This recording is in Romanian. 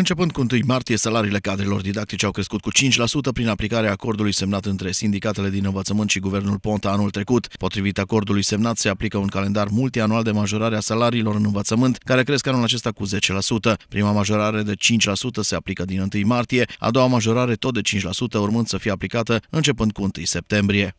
Începând cu 1 martie, salariile cadrelor didactice au crescut cu 5% prin aplicarea acordului semnat între sindicatele din învățământ și guvernul Ponta anul trecut. Potrivit acordului semnat, se aplică un calendar multianual de majorare a salariilor în învățământ, care cresc anul acesta cu 10%. Prima majorare de 5% se aplică din 1 martie, a doua majorare tot de 5% urmând să fie aplicată începând cu 1 septembrie.